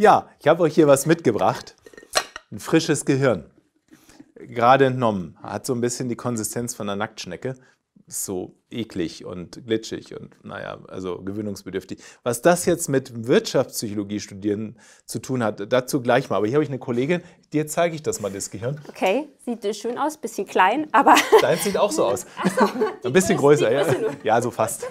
Ja, ich habe euch hier was mitgebracht. Ein frisches Gehirn. Gerade entnommen. Hat so ein bisschen die Konsistenz von einer Nacktschnecke. Ist so eklig und glitschig und naja, also gewöhnungsbedürftig. Was das jetzt mit Wirtschaftspsychologie studieren zu tun hat, dazu gleich mal. Aber hier habe ich eine Kollegin, dir zeige ich das mal, das Gehirn. Okay, sieht schön aus, bisschen klein, aber... Deins sieht auch so aus. so, ein bisschen größer, ja. ja, so fast.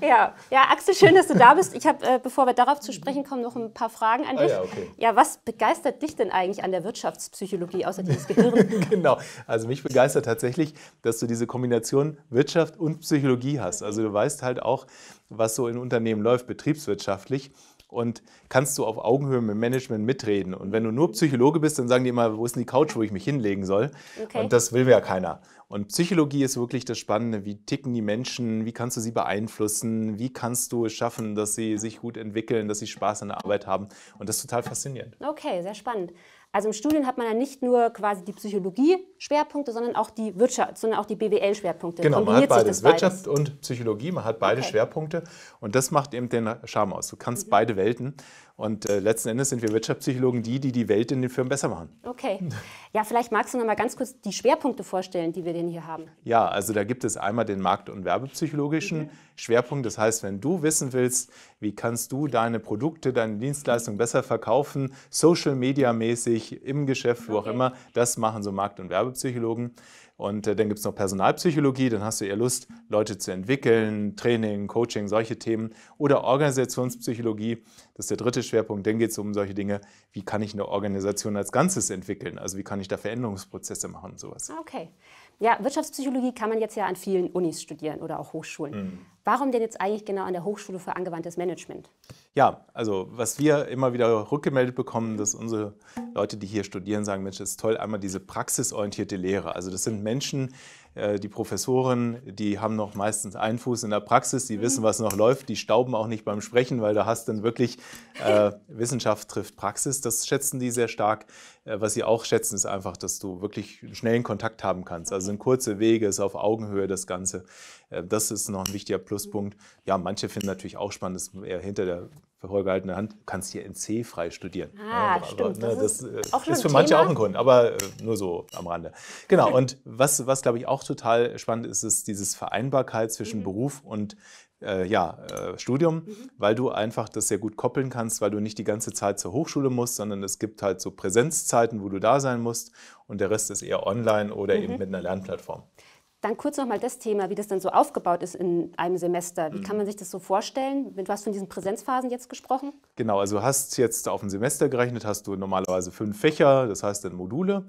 Ja, ja Axel, schön, dass du da bist. Ich habe, äh, bevor wir darauf zu sprechen kommen, noch ein paar Fragen an ah dich. Ah, ja, okay. ja, was begeistert dich denn eigentlich an der Wirtschaftspsychologie, außer dieses Gehirn? genau, also mich begeistert tatsächlich, dass du diese Kombination Wirtschaft und Psychologie hast. Also du weißt halt auch, was so in Unternehmen läuft, betriebswirtschaftlich und kannst du auf Augenhöhe mit dem Management mitreden. Und wenn du nur Psychologe bist, dann sagen die immer, wo ist denn die Couch, wo ich mich hinlegen soll? Okay. Und das will mir ja keiner. Und Psychologie ist wirklich das Spannende. Wie ticken die Menschen? Wie kannst du sie beeinflussen? Wie kannst du es schaffen, dass sie sich gut entwickeln, dass sie Spaß an der Arbeit haben? Und das ist total faszinierend. Okay, sehr spannend. Also im Studium hat man ja nicht nur quasi die Psychologie-Schwerpunkte, sondern auch die Wirtschaft, sondern auch die BWL-Schwerpunkte. Genau, Kombiniert man hat beides, Wirtschaft beides? und Psychologie, man hat beide okay. Schwerpunkte und das macht eben den Charme aus. Du kannst mhm. beide Welten und äh, letzten Endes sind wir Wirtschaftspsychologen die, die die Welt in den Firmen besser machen. Okay. Ja, vielleicht magst du noch mal ganz kurz die Schwerpunkte vorstellen, die wir denn hier haben. Ja, also da gibt es einmal den Markt- und Werbepsychologischen mhm. Schwerpunkt. Das heißt, wenn du wissen willst, wie kannst du deine Produkte, deine Dienstleistungen besser verkaufen, Social Media mäßig, tätig, im Geschäft, wo okay. auch immer. Das machen so Markt- und Werbepsychologen. Und äh, dann gibt es noch Personalpsychologie, dann hast du eher Lust, Leute zu entwickeln, Training, Coaching, solche Themen. Oder Organisationspsychologie, das ist der dritte Schwerpunkt. Dann geht es um solche Dinge, wie kann ich eine Organisation als Ganzes entwickeln? Also wie kann ich da Veränderungsprozesse machen und sowas. Okay. Ja, Wirtschaftspsychologie kann man jetzt ja an vielen Unis studieren oder auch Hochschulen. Mhm. Warum denn jetzt eigentlich genau an der Hochschule für angewandtes Management? Ja, also was wir immer wieder rückgemeldet bekommen, dass unsere Leute, die hier studieren, sagen, Mensch, das ist toll, einmal diese praxisorientierte Lehre. Also das sind Menschen, äh, die Professoren, die haben noch meistens einen Fuß in der Praxis, die mhm. wissen, was noch läuft, die stauben auch nicht beim Sprechen, weil da hast dann wirklich äh, Wissenschaft trifft Praxis. Das schätzen die sehr stark. Äh, was sie auch schätzen, ist einfach, dass du wirklich schnellen Kontakt haben kannst. Also sind kurze Wege, ist auf Augenhöhe das Ganze. Äh, das ist noch ein wichtiger Pluspunkt. Ja, manche finden natürlich auch spannend, dass eher hinter der vorgehaltene Hand, kannst hier NC frei studieren. Ah, aber, stimmt. Ne, das, das ist, ist für manche auch ein Grund, aber äh, nur so am Rande. Genau, und was, was glaube ich auch total spannend ist, ist dieses Vereinbarkeit zwischen mhm. Beruf und äh, ja, äh, Studium, mhm. weil du einfach das sehr gut koppeln kannst, weil du nicht die ganze Zeit zur Hochschule musst, sondern es gibt halt so Präsenzzeiten, wo du da sein musst und der Rest ist eher online oder mhm. eben mit einer Lernplattform. Dann kurz nochmal das Thema, wie das dann so aufgebaut ist in einem Semester. Wie kann mhm. man sich das so vorstellen? Du hast von diesen Präsenzphasen jetzt gesprochen. Genau, also hast jetzt auf ein Semester gerechnet, hast du normalerweise fünf Fächer, das heißt dann Module.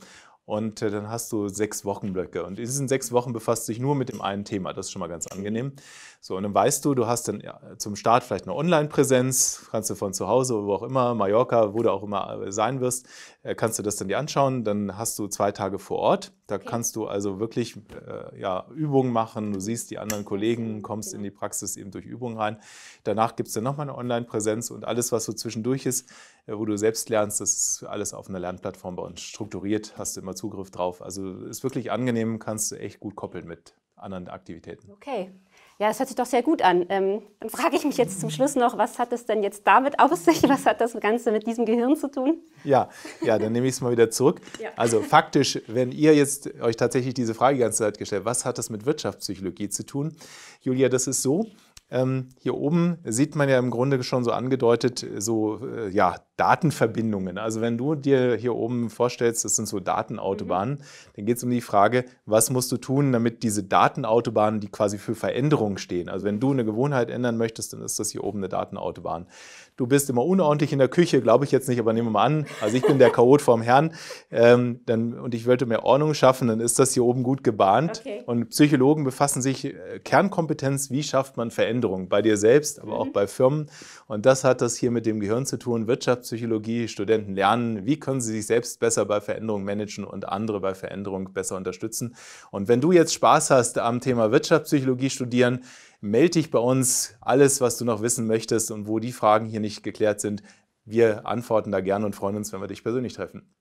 Und äh, dann hast du sechs Wochenblöcke. Und in diesen sechs Wochen befasst sich nur mit dem einen Thema. Das ist schon mal ganz angenehm. So, und dann weißt du, du hast dann ja, zum Start vielleicht eine Online-Präsenz, kannst du von zu Hause, wo auch immer, Mallorca, wo du auch immer äh, sein wirst, äh, kannst du das dann dir anschauen. Dann hast du zwei Tage vor Ort. Da okay. kannst du also wirklich äh, ja, Übungen machen. Du siehst die anderen Kollegen, kommst in die Praxis eben durch Übungen rein. Danach gibt es dann nochmal eine Online-Präsenz und alles, was so zwischendurch ist, äh, wo du selbst lernst, das ist alles auf einer Lernplattform bei uns strukturiert, hast du immer Zugriff drauf. Also ist wirklich angenehm, kannst du echt gut koppeln mit anderen Aktivitäten. Okay, ja, das hört sich doch sehr gut an. Ähm, dann frage ich mich jetzt zum Schluss noch, was hat es denn jetzt damit auf sich? Was hat das Ganze mit diesem Gehirn zu tun? Ja, ja dann nehme ich es mal wieder zurück. Ja. Also faktisch, wenn ihr jetzt euch tatsächlich diese Frage die ganze Zeit gestellt, was hat das mit Wirtschaftspsychologie zu tun? Julia, das ist so. Ähm, hier oben sieht man ja im Grunde schon so angedeutet, so äh, ja, Datenverbindungen. Also wenn du dir hier oben vorstellst, das sind so Datenautobahnen, mhm. dann geht es um die Frage, was musst du tun, damit diese Datenautobahnen, die quasi für Veränderung stehen. Also wenn du eine Gewohnheit ändern möchtest, dann ist das hier oben eine Datenautobahn. Du bist immer unordentlich in der Küche, glaube ich jetzt nicht, aber nehmen wir mal an, also ich bin der Chaot vom Herrn ähm, dann, und ich wollte mehr Ordnung schaffen, dann ist das hier oben gut gebahnt. Okay. Und Psychologen befassen sich äh, Kernkompetenz, wie schafft man Veränderung bei dir selbst, aber mhm. auch bei Firmen. Und das hat das hier mit dem Gehirn zu tun, Wirtschaft Wirtschaftspsychologie Studenten lernen, wie können sie sich selbst besser bei Veränderung managen und andere bei Veränderung besser unterstützen. Und wenn du jetzt Spaß hast am Thema Wirtschaftspsychologie studieren, melde dich bei uns. Alles, was du noch wissen möchtest und wo die Fragen hier nicht geklärt sind, wir antworten da gerne und freuen uns, wenn wir dich persönlich treffen.